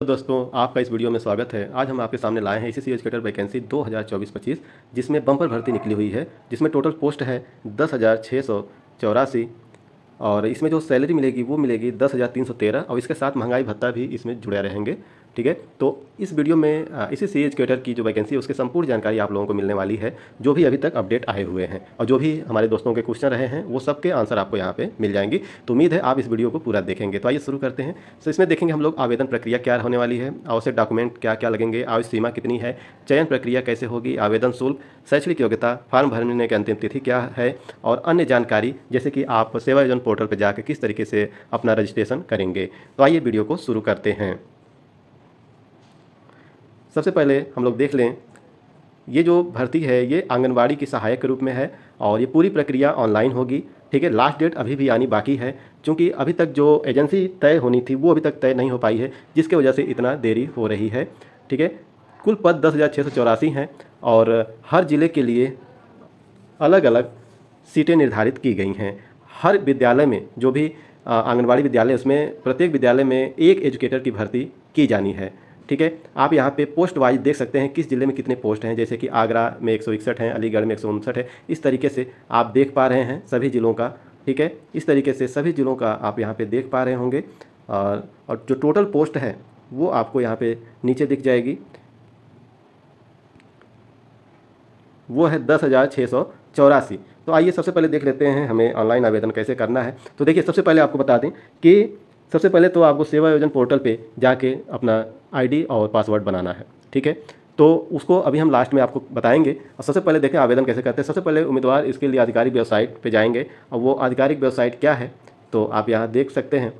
तो दोस्तों आपका इस वीडियो में स्वागत है आज हम आपके सामने लाए हैं इसी सी एजुकेटर वैकेंसी 2024-25 जिसमें बम्पर भर्ती निकली हुई है जिसमें टोटल पोस्ट है दस हज़ार छः सौ चौरासी और इसमें जो सैलरी मिलेगी वो मिलेगी दस हज़ार तीन सौ तेरह और इसके साथ महंगाई भत्ता भी इसमें जुड़े रहेंगे ठीक है तो इस वीडियो में इसी सी क्वेटर की जो वैकेंसी है उसकी संपूर्ण जानकारी आप लोगों को मिलने वाली है जो भी अभी तक अपडेट आए हुए हैं और जो भी हमारे दोस्तों के क्वेश्चन रहे हैं वो सबके आंसर आपको यहाँ पे मिल जाएंगे तो उम्मीद है आप इस वीडियो को पूरा देखेंगे तो आइए शुरू करते हैं तो इसमें देखेंगे हम लोग आवेदन प्रक्रिया क्या होने वाली है आवश्यक डॉक्यूमेंट क्या क्या लगेंगे आवश्यक सीमा कितनी है चयन प्रक्रिया कैसे होगी आवेदन शुल्क शैक्षणिक योग्यता फॉर्म भरने की अंतिम तिथि क्या है और अन्य जानकारी जैसे कि आप सेवायोजन पोर्टल पर जाकर किस तरीके से अपना रजिस्ट्रेशन करेंगे तो आइए वीडियो को शुरू करते हैं सबसे पहले हम लोग देख लें ये जो भर्ती है ये आंगनबाड़ी की सहायक के रूप में है और ये पूरी प्रक्रिया ऑनलाइन होगी ठीक है लास्ट डेट अभी भी आनी बाकी है क्योंकि अभी तक जो एजेंसी तय होनी थी वो अभी तक तय नहीं हो पाई है जिसके वजह से इतना देरी हो रही है ठीक है कुल पद दस हज़ार छः सौ चौरासी हैं और हर ज़िले के लिए अलग अलग सीटें निर्धारित की गई हैं हर विद्यालय में जो भी आंगनबाड़ी विद्यालय उसमें प्रत्येक विद्यालय में एक एजुकेटर की भर्ती की जानी है ठीक है आप यहाँ पे पोस्ट वाइज देख सकते हैं किस ज़िले में कितने पोस्ट हैं जैसे कि आगरा में एक हैं अलीगढ़ में एक है इस तरीके से आप देख पा रहे हैं सभी ज़िलों का ठीक है इस तरीके से सभी ज़िलों का आप यहाँ पे देख पा रहे होंगे और और जो टोटल पोस्ट है वो आपको यहाँ पे नीचे दिख जाएगी वो है दस हज़ार छः सौ चौरासी तो आइए सबसे पहले देख लेते हैं हमें ऑनलाइन आवेदन कैसे करना है तो देखिए सबसे पहले आपको बता दें कि सबसे पहले तो आपको सेवा योजन पोर्टल पे जाके अपना आईडी और पासवर्ड बनाना है ठीक है तो उसको अभी हम लास्ट में आपको बताएंगे और सबसे पहले देखें आवेदन कैसे करते हैं सबसे पहले उम्मीदवार इसके लिए आधिकारिक वेबसाइट पे जाएंगे और वो आधिकारिक वेबसाइट क्या है तो आप यहाँ देख सकते हैं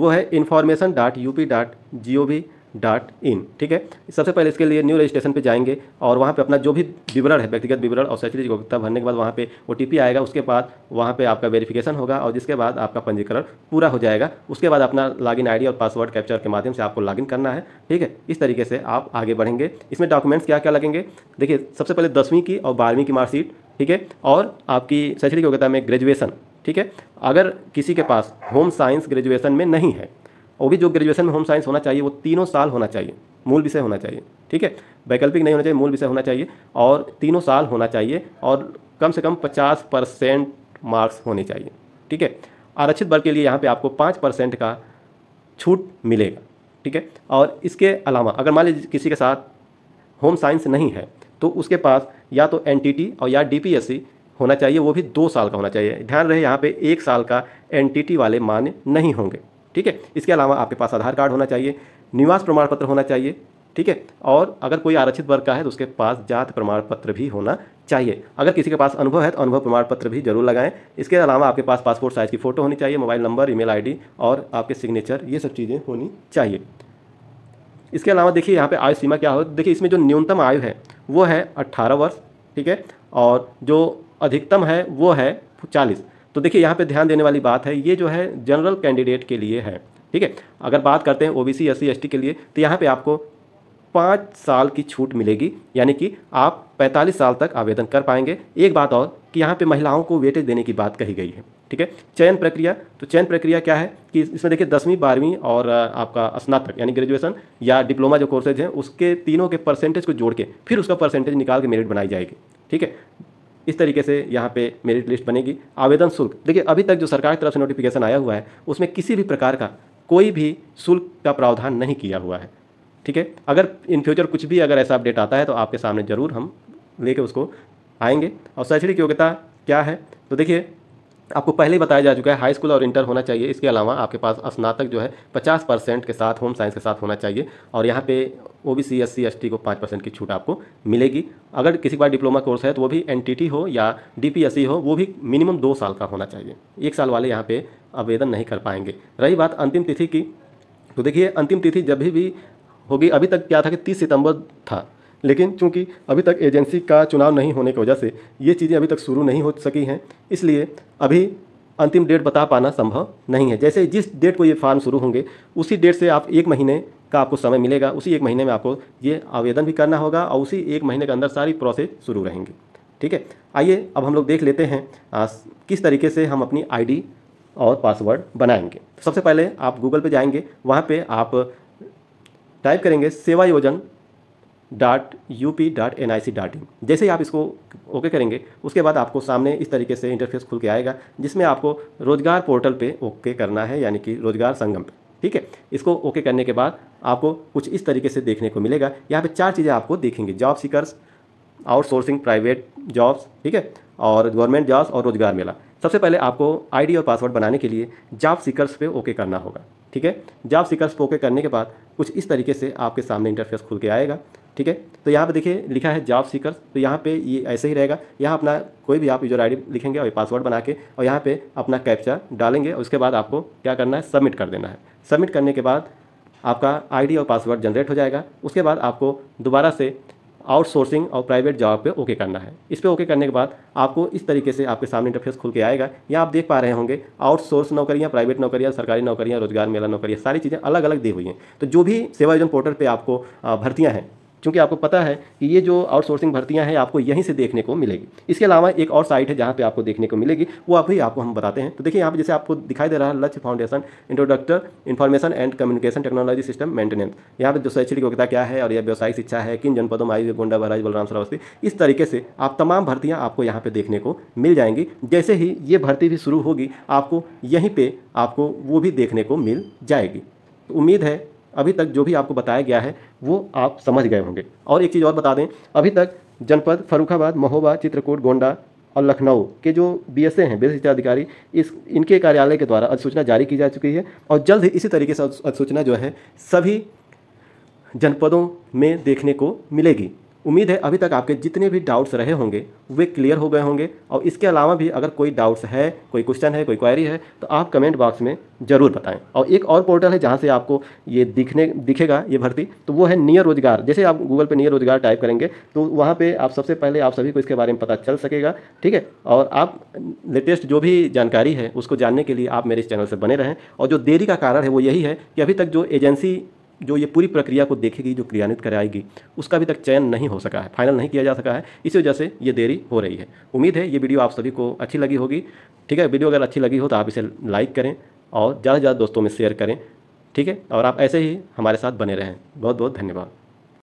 वो है information dot U P dot G O V dot in ठीक है सबसे पहले इसके लिए न्यू रजिस्ट्रेशन पे जाएंगे और वहाँ पे अपना जो भी विवरण है व्यक्तिगत विवरण और शैक्षणिक योग्यता भरने के बाद वहाँ पे ओ आएगा उसके बाद वहाँ पे आपका वेरिफिकेशन होगा और जिसके बाद आपका पंजीकरण पूरा हो जाएगा उसके बाद अपना लॉगिन आईडी और पासवर्ड कैप्चर के माध्यम से आपको लॉगिन करना है ठीक है इस तरीके से आप आगे बढ़ेंगे इसमें डॉक्यूमेंट्स क्या क्या लगेंगे देखिए सबसे पहले दसवीं की और बारहवीं की मार्कशीट ठीक है और आपकी शैक्षणिक योग्यता में ग्रेजुएसन ठीक है अगर किसी के पास होम साइंस ग्रेजुएसन में नहीं है और भी जो ग्रेजुएशन में होम साइंस होना चाहिए वो तीनों साल होना चाहिए मूल विषय होना चाहिए ठीक है वैकल्पिक नहीं होना चाहिए मूल विषय होना चाहिए और तीनों साल होना चाहिए और कम से कम पचास परसेंट मार्क्स होने चाहिए ठीक है आरक्षित वर्ग के लिए यहाँ पे आपको पाँच परसेंट का छूट मिलेगा ठीक है और इसके अलावा अगर मान लीजिए किसी के साथ होम साइंस नहीं है तो उसके पास या तो एन और या डी होना चाहिए वो भी दो साल का होना चाहिए ध्यान रहे यहाँ पे एक साल का एन वाले मान्य नहीं होंगे ठीक है इसके अलावा आपके पास आधार कार्ड होना चाहिए निवास प्रमाण पत्र होना चाहिए ठीक है और अगर कोई आरक्षित वर्ग का है तो उसके पास जात प्रमाण पत्र भी होना चाहिए अगर किसी के पास अनुभव है तो अनुभव प्रमाण पत्र भी जरूर लगाएं इसके अलावा आपके पास पासपोर्ट साइज़ की फ़ोटो होनी चाहिए मोबाइल नंबर ईमेल आईडी और आपके सिग्नेचर ये सब चीज़ें होनी चाहिए इसके अलावा देखिए यहाँ पे आयु सीमा क्या हो देखिए इसमें जो न्यूनतम आयु है वो है अट्ठारह वर्ष ठीक है और जो अधिकतम है वो है चालीस तो देखिए यहाँ पे ध्यान देने वाली बात है ये जो है जनरल कैंडिडेट के लिए है ठीक है अगर बात करते हैं ओबीसी बी सी के लिए तो यहाँ पे आपको पाँच साल की छूट मिलेगी यानी कि आप 45 साल तक आवेदन कर पाएंगे एक बात और कि यहाँ पे महिलाओं को वेटेज देने की बात कही गई है ठीक है चयन प्रक्रिया तो चयन प्रक्रिया क्या है कि इसमें देखिए दसवीं बारहवीं और आपका स्नातक यानी ग्रेजुएशन या डिप्लोमा जो कोर्सेज हैं उसके तीनों के परसेंटेज को जोड़ के फिर उसका परसेंटेज निकाल के मेरिट बनाई जाएगी ठीक है इस तरीके से यहाँ पे मेरिट लिस्ट बनेगी आवेदन शुल्क देखिए अभी तक जो सरकार की तरफ से नोटिफिकेशन आया हुआ है उसमें किसी भी प्रकार का कोई भी शुल्क का प्रावधान नहीं किया हुआ है ठीक है अगर इन फ्यूचर कुछ भी अगर ऐसा अपडेट आता है तो आपके सामने ज़रूर हम लेके उसको आएंगे और शैक्षणिक योग्यता क्या है तो देखिए आपको पहले ही बताया जा चुका है हाई स्कूल और इंटर होना चाहिए इसके अलावा आपके पास स्नातक जो है 50 परसेंट के साथ होम साइंस के साथ होना चाहिए और यहाँ पे O B C S C S T को पाँच परसेंट की छूट आपको मिलेगी अगर किसी के पास डिप्लोमा कोर्स है तो वो भी एन टी टी हो या डी पी एस सी हो वो भी मिनिमम दो साल का होना चाहिए एक साल वाले यहाँ पर आवेदन नहीं कर पाएंगे रही बात अंतिम तिथि की तो देखिए अंतिम तिथि जब भी होगी अभी तक क्या था कि तीस सितंबर था लेकिन चूंकि अभी तक एजेंसी का चुनाव नहीं होने की वजह से ये चीज़ें अभी तक शुरू नहीं हो सकी हैं इसलिए अभी अंतिम डेट बता पाना संभव नहीं है जैसे जिस डेट को ये फॉर्म शुरू होंगे उसी डेट से आप एक महीने का आपको समय मिलेगा उसी एक महीने में आपको ये आवेदन भी करना होगा और उसी एक महीने के अंदर सारी प्रोसेस शुरू रहेंगी ठीक है आइए अब हम लोग देख लेते हैं आ, किस तरीके से हम अपनी आईडी और पासवर्ड बनाएंगे सबसे पहले आप गूगल पे जाएंगे वहाँ पे आप टाइप करेंगे Sewayojan dot U P dot N I C dot in जैसे ही आप इसको ओके करेंगे उसके बाद आपको सामने इस तरीके से इंटरफेस खुल के आएगा जिसमें आपको रोजगार पोर्टल पे ओके करना है यानी कि रोजगार संगम पे ठीक है इसको ओके करने के बाद आपको कुछ इस तरीके से देखने को मिलेगा यहाँ पे चार चीज़ें आपको देखेंगे job seekers outsourcing private jobs ठीक है और गवर्नमेंट जॉब्स और रोजगार मेला सबसे पहले आपको आईडी और पासवर्ड बनाने के लिए जॉब सीकर्स पे ओके करना होगा ठीक है जॉब सीकर्स पे ओके करने के बाद कुछ इस तरीके से आपके सामने इंटरफेस खुल के आएगा ठीक है तो यहाँ पे देखिए लिखा है जॉब सीकर तो यहाँ पे ये ऐसे ही रहेगा यहाँ अपना कोई भी आप यूजर आईडी लिखेंगे और पासवर्ड बना के और यहाँ पे अपना कैप्चा डालेंगे उसके बाद आपको क्या करना है सबमिट कर देना है सबमिट करने के बाद आपका आईडी और पासवर्ड जनरेट हो जाएगा उसके बाद आपको दोबारा से आउटसोर्सिंग और प्राइवेट जॉब पे ओके करना है इस पे ओके करने के बाद आपको इस तरीके से आपके सामने इंटरफेस खुल के आएगा या आप देख पा रहे होंगे आउटसोर्स नौकरियां प्राइवेट नौकरियां सरकारी नौकरियां रोजगार मेला नौकरियां सारी चीज़ें अलग अलग दी हुई हैं तो जो भी सेवा योजन पोर्टल पर आपको भर्तियाँ हैं क्योंकि आपको पता है कि ये जो आउटसोर्सिंग भर्तियाँ हैं आपको यहीं से देखने को मिलेगी इसके अलावा एक और साइट है जहाँ पर आपको देखने को मिलेगी वो अभी आपको हम बताते हैं तो देखिए यहाँ पे जैसे आपको दिखाई दे रहा है Lakshya foundation introductory information and communication technology system maintenance यहाँ पर जो शैक्षणिक योग्यता क्या है और यह व्यवसायिक शिक्षा है किन जनपदों में आई गोंडा बराज बलराम सरावस्ती इस तरीके से आप तमाम भर्तियाँ आपको यहाँ पर देखने को मिल जाएंगी जैसे ही ये भर्ती भी शुरू होगी आपको यहीं पर आपको वो भी देखने को मिल जाएगी तो उम्मीद है अभी तक जो भी आपको बताया गया है वो आप समझ गए होंगे और एक चीज़ और बता दें अभी तक जनपद फरुखाबाद महोबा चित्रकूट गोंडा और लखनऊ के जो बी एस ए हैं बेस शिक्षा अधिकारी इस इनके कार्यालय के द्वारा अधिसूचना जारी की जा चुकी है और जल्द ही इसी तरीके से अधिसूचना जो है सभी जनपदों में देखने को मिलेगी उम्मीद है अभी तक आपके जितने भी डाउट्स रहे होंगे वे क्लियर हो गए होंगे और इसके अलावा भी अगर कोई डाउट्स है कोई क्वेश्चन है कोई क्वायरी है तो आप कमेंट बॉक्स में ज़रूर बताएं और एक और पोर्टल है जहां से आपको ये दिखने दिखेगा ये भर्ती तो वो है नियर रोजगार जैसे आप गूगल पर नियर रोजगार टाइप करेंगे तो वहाँ पर आप सबसे पहले आप सभी को इसके बारे में पता चल सकेगा ठीक है और आप लेटेस्ट जो भी जानकारी है उसको जानने के लिए आप मेरे इस चैनल से बने रहें और जो देरी का कारण है वो यही है कि अभी तक जो एजेंसी जो ये पूरी प्रक्रिया को देखेगी जो क्रियान्वित कराएगी उसका अभी तक चयन नहीं हो सका है फाइनल नहीं किया जा सका है इसी वजह से ये देरी हो रही है उम्मीद है ये वीडियो आप सभी को अच्छी लगी होगी ठीक है वीडियो अगर अच्छी लगी हो तो आप इसे लाइक करें और ज़्यादा से ज़्यादा दोस्तों में शेयर करें ठीक है और आप ऐसे ही हमारे साथ बने रहें बहुत बहुत धन्यवाद